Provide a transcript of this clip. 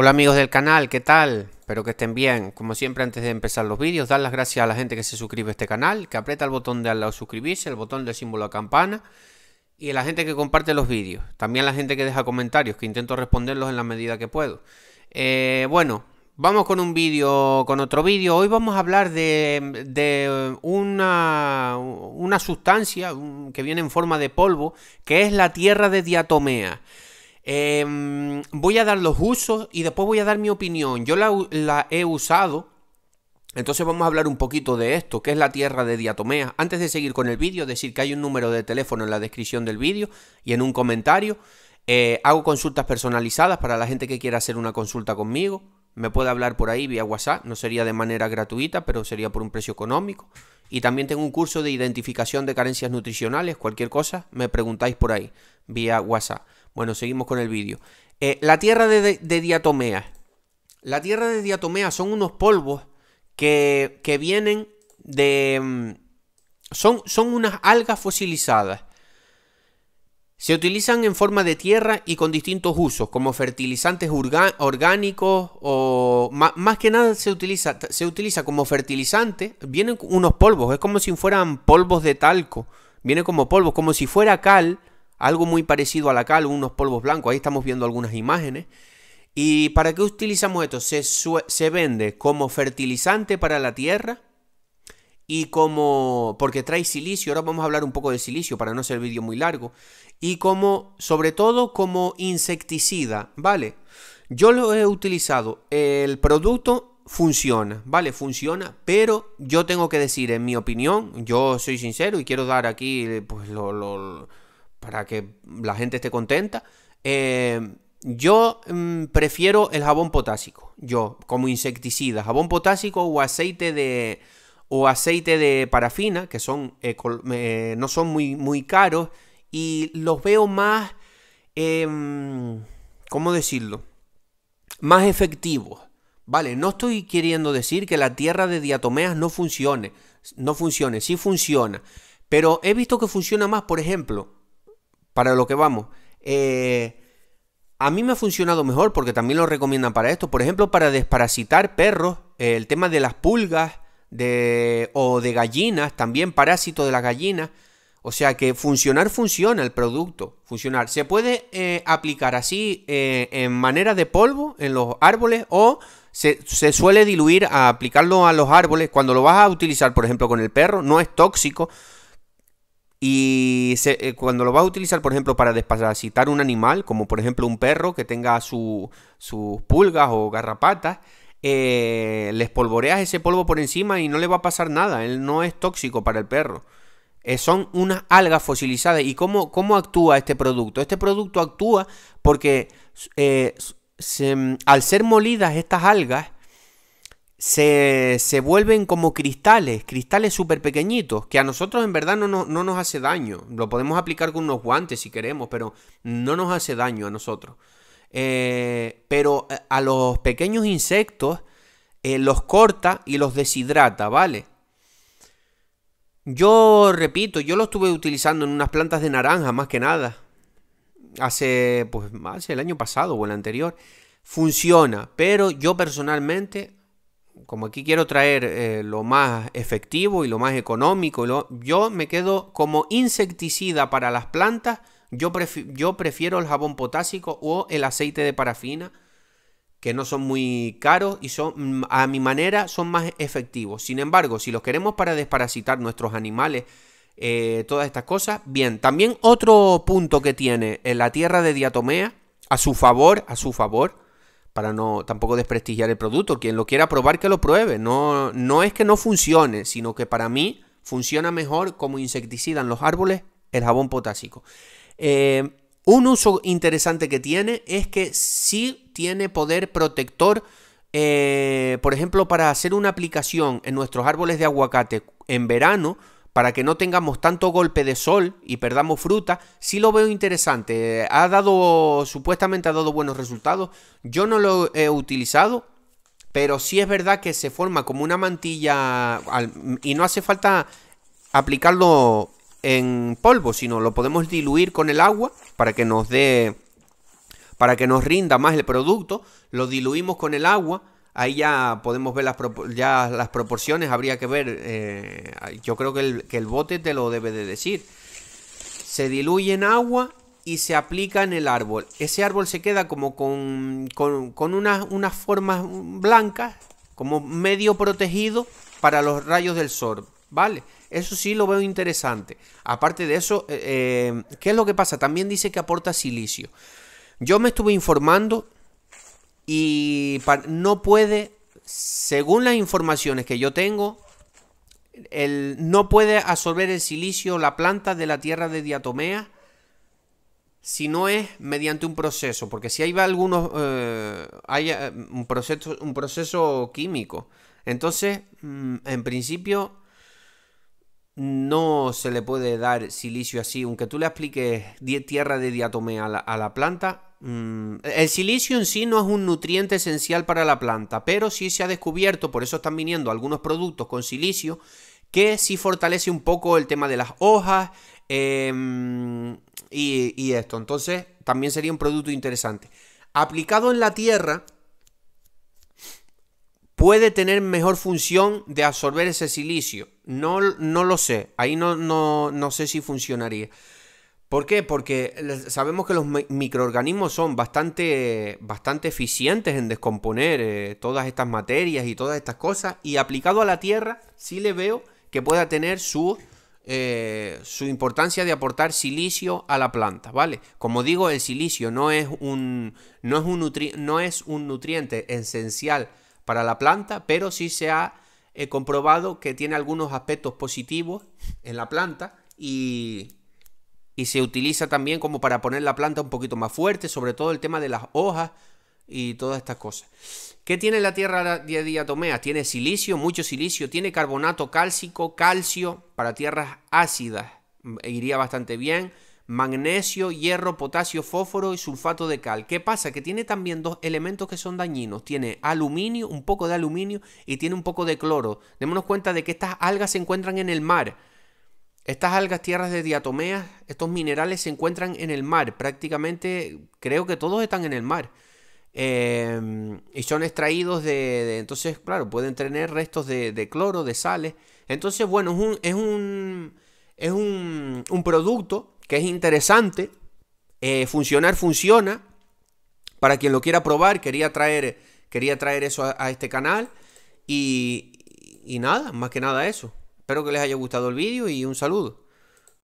Hola amigos del canal, ¿qué tal? Espero que estén bien. Como siempre antes de empezar los vídeos, dar las gracias a la gente que se suscribe a este canal, que aprieta el botón de al lado suscribirse, el botón del símbolo de campana y a la gente que comparte los vídeos. También a la gente que deja comentarios, que intento responderlos en la medida que puedo. Eh, bueno, vamos con un vídeo, con otro vídeo. Hoy vamos a hablar de, una, una sustancia mm, que viene en forma de polvo, que es la tierra de diatomea. Eh, Mm, voy a dar los usos y después voy a dar mi opinión. Yo la, he usado. Entonces vamos a hablar un poquito de esto, que es la tierra de Diatomea. Antes de seguir con el vídeo, decir que hay un número de teléfono en la descripción del vídeo y en un comentario. Eh, hago consultas personalizadas para la gente que quiera hacer una consulta conmigo. Me puede hablar por ahí vía WhatsApp, no sería de manera gratuita, pero sería por un precio económico. Y también tengo un curso de identificación de carencias nutricionales, cualquier cosa, me preguntáis por ahí, vía WhatsApp. Bueno, seguimos con el vídeo. Eh, la tierra de, diatomea. La tierra de diatomea son unos polvos que, vienen de... Mm, son, son unas algas fosilizadas. Se utilizan en forma de tierra y con distintos usos, como fertilizantes orgánicos o más que nada se utiliza, se utiliza como fertilizante. Vienen unos polvos, es como si fueran polvos de talco, Vienen como polvos, como si fuera cal, algo muy parecido a la cal, unos polvos blancos, ahí estamos viendo algunas imágenes. ¿Y para qué utilizamos esto? Se, vende como fertilizante para la tierra y como... porque trae silicio, ahora vamos a hablar un poco de silicio para no ser vídeo muy largo, y como, sobre todo como insecticida, ¿vale? Yo lo he utilizado, el producto funciona, ¿vale? Funciona, pero yo tengo que decir, en mi opinión, yo soy sincero y quiero dar aquí, pues, lo para que la gente esté contenta. Eh, yo mm, prefiero el jabón potásico, yo, como insecticida, jabón potásico o aceite de o aceite de parafina, que son eh, eh, no son muy, muy caros y los veo más em, ¿cómo decirlo? más efectivos. Vale, no estoy queriendo decir que la tierra de diatomeas no funcione, no funcione, sí funciona, pero he visto que funciona más, por ejemplo, para lo que vamos. Eh, a mí me ha funcionado mejor porque también lo recomiendan para esto. Por ejemplo, para desparasitar perros, eh, el tema de las pulgas o de gallinas, también parásito de las gallinas. O sea que funcionar funciona el producto, funcionar. Se puede eh, aplicar así en manera de polvo en los árboles o se, se, suele diluir a aplicarlo a los árboles. Cuando lo vas a utilizar, por ejemplo, con el perro, no es tóxico. Y eh, cuando lo vas a utilizar, por ejemplo, para desparasitar un animal, como por ejemplo un perro que tenga sus pulgas o garrapatas, les eh, le ese polvo por encima y no le va a pasar nada. Él no es tóxico para el perro. Eh, son unas algas fosilizadas. ¿Y cómo, cómo, actúa este producto? Este producto actúa porque al ser molidas estas algas, se, vuelven como cristales, cristales súper pequeñitos, que a nosotros en verdad no, no, nos hace daño. Lo podemos aplicar con unos guantes si queremos, pero no nos hace daño a nosotros. Eh, pero eh, a los pequeños insectos eh, los corta y los deshidrata, ¿vale? Yo repito, yo lo estuve utilizando en unas plantas de naranja, más que nada. Hace, pues, hace el año pasado o el anterior. Funciona, pero yo personalmente como aquí quiero traer eh, lo más efectivo y lo más económico, yo me quedo como insecticida para las plantas, yo, prefiero el jabón potásico o el aceite de parafina, que no son muy caros y son, mm, a mi manera, son más efectivos. Sin embargo, si los queremos para desparasitar nuestros animales, eh, todas estas cosas, bien. También otro punto que tiene eh, la tierra de diatomea, a su favor, a su favor, para no tampoco desprestigiar el producto. Quien lo quiera probar, que lo pruebe. No, no es que no funcione, sino que para mí funciona mejor como insecticida en los árboles el jabón potásico. Eh, un uso interesante que tiene es que sí tiene poder protector, eh, por ejemplo, para hacer una aplicación en nuestros árboles de aguacate en verano para que no tengamos tanto golpe de sol y perdamos fruta, sí lo veo interesante. Ha dado, supuestamente ha dado buenos resultados. Yo no lo he utilizado, pero sí es verdad que se forma como una mantilla y no hace falta aplicarlo en polvo, sino lo podemos diluir con el agua para que nos dé, para que nos rinda más el producto. Lo diluimos con el agua Ahí ya podemos ver las, ya las proporciones, habría que ver, eh, yo creo que el, bote te lo debe de decir. Se diluye en agua y se aplica en el árbol. Ese árbol se queda como con, con, unas, formas blancas, como medio protegido para los rayos del sol, ¿vale? Eso sí lo veo interesante. Aparte de eso, eh, eh, ¿qué es lo que pasa? También dice que aporta silicio. Yo me estuve informando y no puede, según las informaciones que yo tengo, no puede absorber el silicio la planta de la tierra de diatomea si no es mediante un proceso, porque si hay algunos eh, hay eh, un proceso, un proceso químico, entonces mm, en principio no se le puede dar silicio así, aunque tú le apliques tierra de diatomea a la planta, Mm, el silicio en sí no es un nutriente esencial para la planta, pero sí se ha descubierto, por eso están viniendo algunos productos con silicio, que sí fortalece un poco el tema de las hojas em, y, esto. Entonces, también sería un producto interesante. Aplicado en la tierra, puede tener mejor función de absorber ese silicio. No, lo sé, ahí no sé si funcionaría. ¿Por qué? Porque sabemos que los microorganismos son bastante, bastante eficientes en descomponer eh, todas estas materias y todas estas cosas. Y aplicado a la Tierra, sí le veo que pueda tener su, eh, su importancia de aportar silicio a la planta, ¿vale? Como digo, el silicio no es un, no es un, no es un nutriente esencial para la planta, pero sí se ha comprobado que tiene algunos aspectos positivos en la planta y y se utiliza también como para poner la planta un poquito más fuerte, sobre todo el tema de las hojas y todas estas cosas. ¿Qué tiene la tierra de diatomea? Tiene silicio, mucho silicio, tiene carbonato cálcico, calcio para tierras ácidas, mm, e iría bastante bien, magnesio, hierro, potasio, fósforo y sulfato de cal. ¿Qué pasa? Que tiene también dos elementos que son dañinos. Tiene aluminio, un poco de aluminio y tiene un poco de cloro. Démonos cuenta de que estas algas se encuentran en el mar estas algas tierras de diatomeas, estos minerales se encuentran en el mar, prácticamente creo que todos están en el mar. Em, y son extraídos de, Entonces, claro, pueden tener restos de, cloro, de sales. Entonces, bueno, es un, es un, es un, producto que es interesante. Eh, funcionar funciona. Para quien lo quiera probar, quería traer, quería traer eso a, este canal. y nada, más que nada eso. Espero que les haya gustado el vídeo y un saludo.